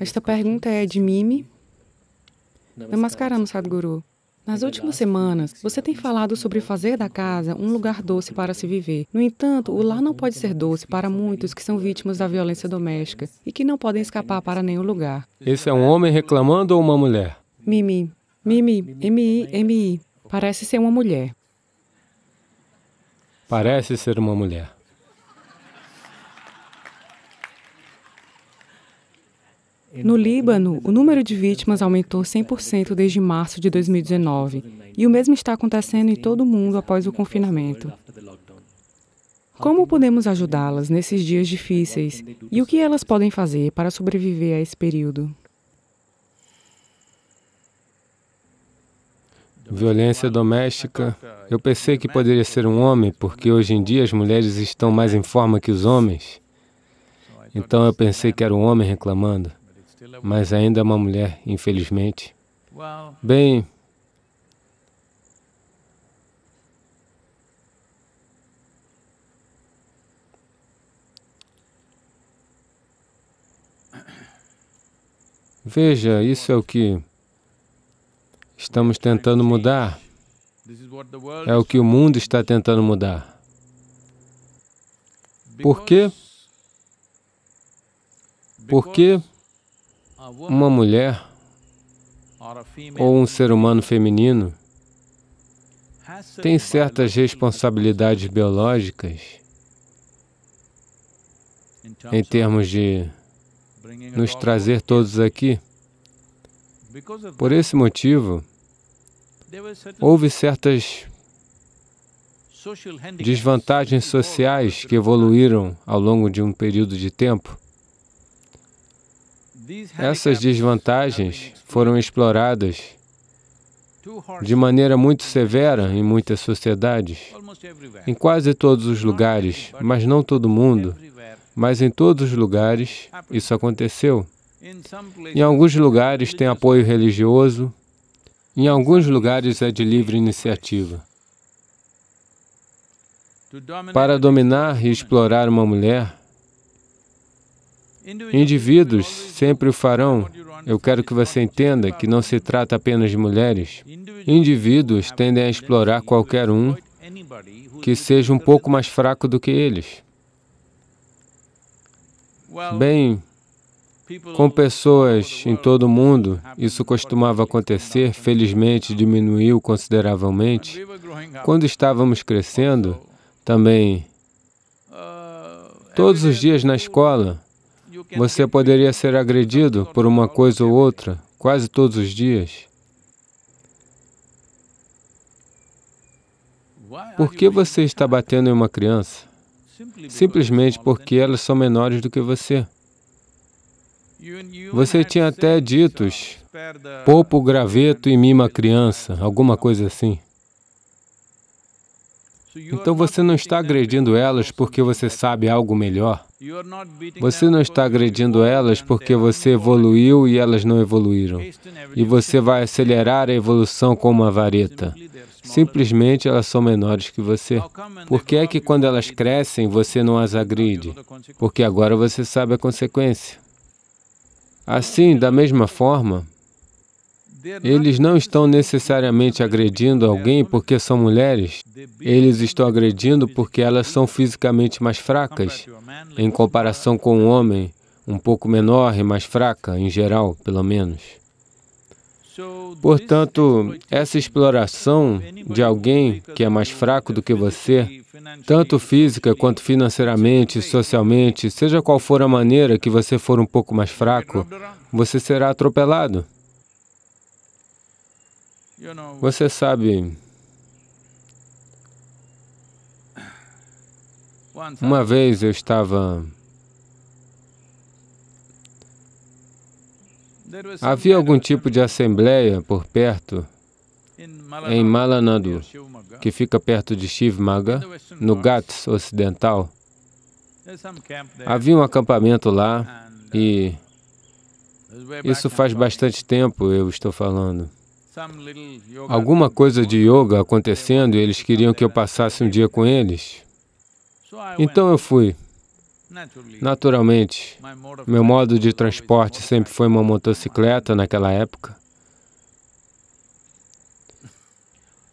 Esta pergunta é de Mimi. Namaskaram, Sadhguru. Nas é últimas semanas, você tem falado sobre fazer da casa um lugar doce para se viver. No entanto, o lar não pode ser doce para muitos que são vítimas da violência doméstica e que não podem escapar para nenhum lugar. Esse é um homem reclamando ou uma mulher? Mimi. Mimi. M-I-M-I. -M -I. Parece ser uma mulher. Parece ser uma mulher. No Líbano, o número de vítimas aumentou 100% desde março de 2019, e o mesmo está acontecendo em todo o mundo após o confinamento. Como podemos ajudá-las nesses dias difíceis e o que elas podem fazer para sobreviver a esse período? Violência doméstica. Eu pensei que poderia ser um homem, porque hoje em dia as mulheres estão mais em forma que os homens. Então eu pensei que era um homem reclamando mas ainda é uma mulher, infelizmente. Bem, Veja, isso é o que estamos tentando mudar. É o que o mundo está tentando mudar. Por quê? Porque uma mulher ou um ser humano feminino tem certas responsabilidades biológicas em termos de nos trazer todos aqui. Por esse motivo, houve certas desvantagens sociais que evoluíram ao longo de um período de tempo. Essas desvantagens foram exploradas de maneira muito severa em muitas sociedades, em quase todos os lugares, mas não todo mundo, mas em todos os lugares isso aconteceu. Em alguns lugares tem apoio religioso, em alguns lugares é de livre iniciativa. Para dominar e explorar uma mulher, Indivíduos sempre o farão. Eu quero que você entenda que não se trata apenas de mulheres. Indivíduos tendem a explorar qualquer um que seja um pouco mais fraco do que eles. Bem, com pessoas em todo o mundo, isso costumava acontecer, felizmente diminuiu consideravelmente. Quando estávamos crescendo, também, todos os dias na escola, você poderia ser agredido por uma coisa ou outra quase todos os dias. Por que você está batendo em uma criança? Simplesmente porque elas são menores do que você. Você tinha até ditos, poupa o graveto e mima a criança, alguma coisa assim. Então você não está agredindo elas porque você sabe algo melhor. Você não está agredindo elas porque você evoluiu e elas não evoluíram. E você vai acelerar a evolução com uma vareta. Simplesmente elas são menores que você. Por que é que quando elas crescem você não as agride? Porque agora você sabe a consequência. Assim, da mesma forma, eles não estão necessariamente agredindo alguém porque são mulheres. Eles estão agredindo porque elas são fisicamente mais fracas, em comparação com um homem, um pouco menor e mais fraca, em geral, pelo menos. Portanto, essa exploração de alguém que é mais fraco do que você, tanto física quanto financeiramente, socialmente, seja qual for a maneira que você for um pouco mais fraco, você será atropelado. Você sabe, uma vez eu estava. Havia algum tipo de assembleia por perto em Malanandu, que fica perto de Shivmaga, no Ghats ocidental. Havia um acampamento lá e uh, isso faz bastante tempo eu estou falando alguma coisa de yoga acontecendo e eles queriam que eu passasse um dia com eles. Então eu fui. Naturalmente, meu modo de transporte sempre foi uma motocicleta naquela época.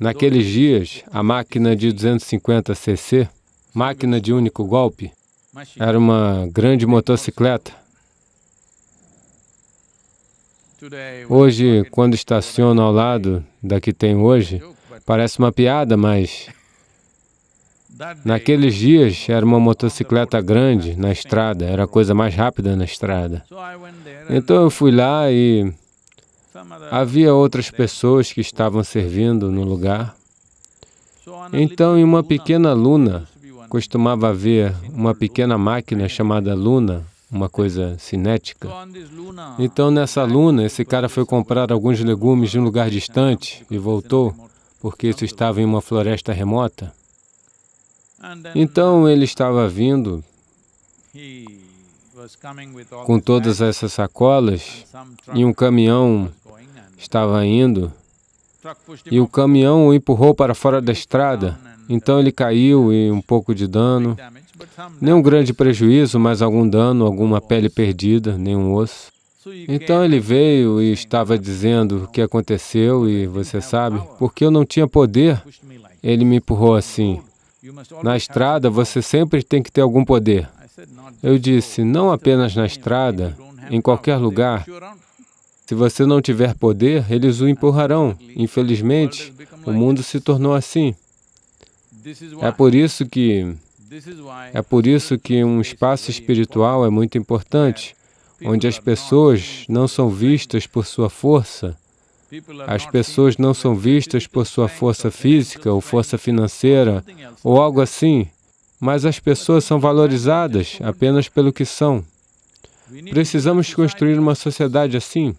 Naqueles dias, a máquina de 250cc, máquina de único golpe, era uma grande motocicleta Hoje, quando estaciono ao lado da que tem hoje, parece uma piada, mas Naqueles dias era uma motocicleta grande na estrada, era a coisa mais rápida na estrada. Então eu fui lá e havia outras pessoas que estavam servindo no lugar. Então, em uma pequena luna, costumava haver uma pequena máquina chamada luna, uma coisa cinética. Então, nessa luna, esse cara foi comprar alguns legumes de um lugar distante e voltou, porque isso estava em uma floresta remota. Então, uh, ele estava vindo com todas essas sacolas e um caminhão estava indo e o caminhão o empurrou para fora da estrada. Uh, então, ele caiu e um pouco de dano. Nenhum grande prejuízo, mas algum dano, alguma pele perdida, nenhum osso. Então ele veio e estava dizendo o que aconteceu, e você sabe, porque eu não tinha poder, ele me empurrou assim. Na estrada, você sempre tem que ter algum poder. Eu disse, não apenas na estrada, em qualquer lugar. Se você não tiver poder, eles o empurrarão. Infelizmente, o mundo se tornou assim. É por isso que é por isso que um espaço espiritual é muito importante, onde as pessoas não são vistas por sua força, as pessoas não são vistas por sua força física ou força financeira ou algo assim, mas as pessoas são valorizadas apenas pelo que são. Precisamos construir uma sociedade assim.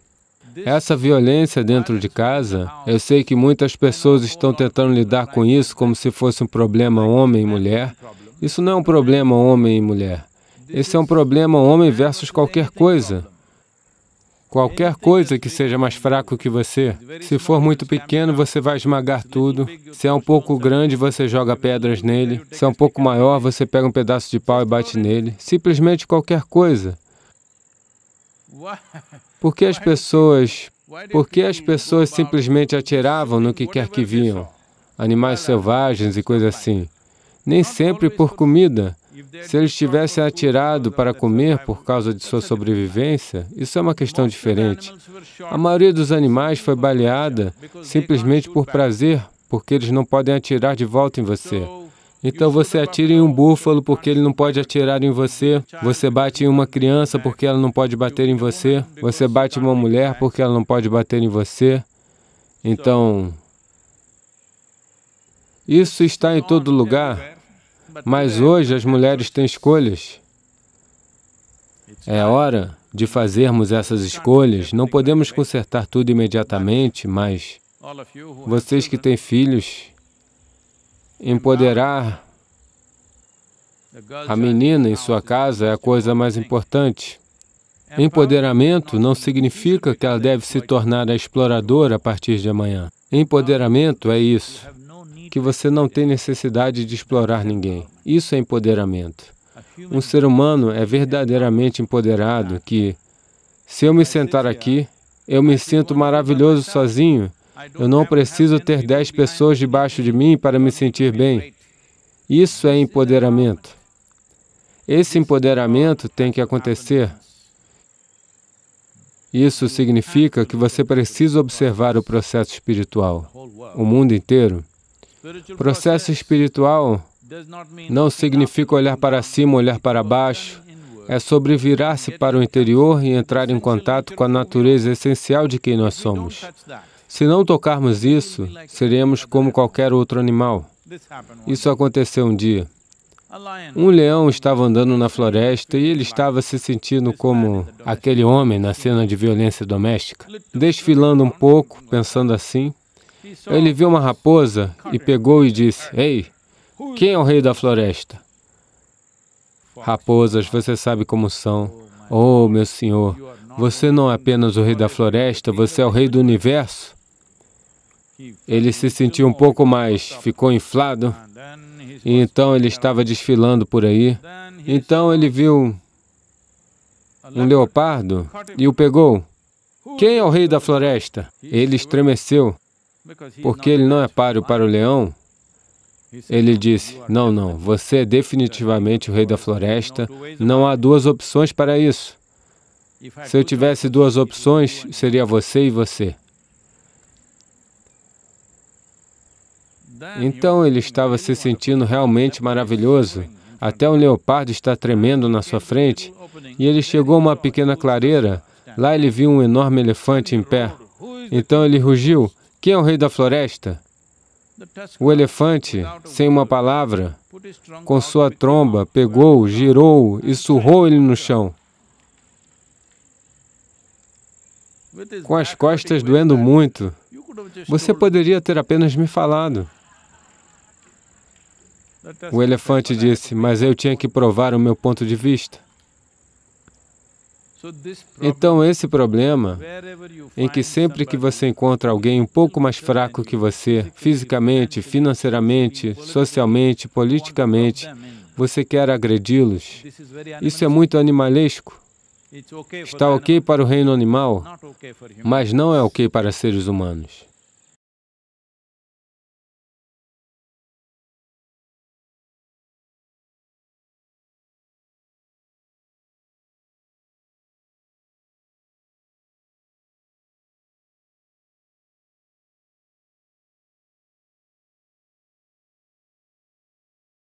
Essa violência dentro de casa, eu sei que muitas pessoas estão tentando lidar com isso como se fosse um problema homem-mulher, isso não é um problema homem e mulher. Esse é um problema homem versus qualquer coisa. Qualquer coisa que seja mais fraco que você. Se for muito pequeno, você vai esmagar tudo. Se é um pouco grande, você joga pedras nele. Se é um pouco maior, você pega um pedaço de pau e bate nele. Simplesmente qualquer coisa. Por que as pessoas... Por que as pessoas simplesmente atiravam no que quer que vinham, Animais selvagens e coisas assim nem sempre por comida. Se eles tivessem atirado para comer por causa de sua sobrevivência, isso é uma questão diferente. A maioria dos animais foi baleada simplesmente por prazer, porque eles não podem atirar de volta em você. Então você atira em um búfalo porque ele não pode atirar em você. Você bate em uma criança porque ela não pode bater em você. Você bate em uma mulher porque ela não pode bater em você. Então, isso está em todo lugar, mas hoje as mulheres têm escolhas. É hora de fazermos essas escolhas. Não podemos consertar tudo imediatamente, mas vocês que têm filhos, empoderar a menina em sua casa é a coisa mais importante. Empoderamento não significa que ela deve se tornar a exploradora a partir de amanhã. Empoderamento é isso que você não tem necessidade de explorar ninguém. Isso é empoderamento. Um ser humano é verdadeiramente empoderado que, se eu me sentar aqui, eu me sinto maravilhoso sozinho. Eu não preciso ter dez pessoas debaixo de mim para me sentir bem. Isso é empoderamento. Esse empoderamento tem que acontecer. Isso significa que você precisa observar o processo espiritual, o mundo inteiro. Processo espiritual não significa olhar para cima, olhar para baixo. É sobre virar-se para o interior e entrar em contato com a natureza essencial de quem nós somos. Se não tocarmos isso, seremos como qualquer outro animal. Isso aconteceu um dia. Um leão estava andando na floresta e ele estava se sentindo como aquele homem na cena de violência doméstica, desfilando um pouco, pensando assim. Ele viu uma raposa e pegou e disse, Ei, quem é o rei da floresta? Raposas, você sabe como são. Oh, meu senhor, você não é apenas o rei da floresta, você é o rei do universo. Ele se sentiu um pouco mais, ficou inflado, e então ele estava desfilando por aí. Então ele viu um leopardo e o pegou. Quem é o rei da floresta? Ele estremeceu. É porque ele não é páreo para o leão, é ele disse, não, não, você é definitivamente o rei da floresta, não há duas opções para isso. Se eu tivesse duas opções, seria você e você. Então ele estava se sentindo realmente maravilhoso. Até um leopardo está tremendo na sua frente. E ele chegou a uma pequena clareira. Lá ele viu um enorme elefante em pé. Então ele rugiu quem é o rei da floresta? O elefante, sem uma palavra, com sua tromba, pegou, girou e surrou ele no chão. Com as costas doendo muito, você poderia ter apenas me falado. O elefante disse, mas eu tinha que provar o meu ponto de vista. Então, esse problema, em que sempre que você encontra alguém um pouco mais fraco que você, fisicamente, financeiramente, socialmente, politicamente, você quer agredi-los, isso é muito animalesco. Está ok para o reino animal, mas não é ok para seres humanos.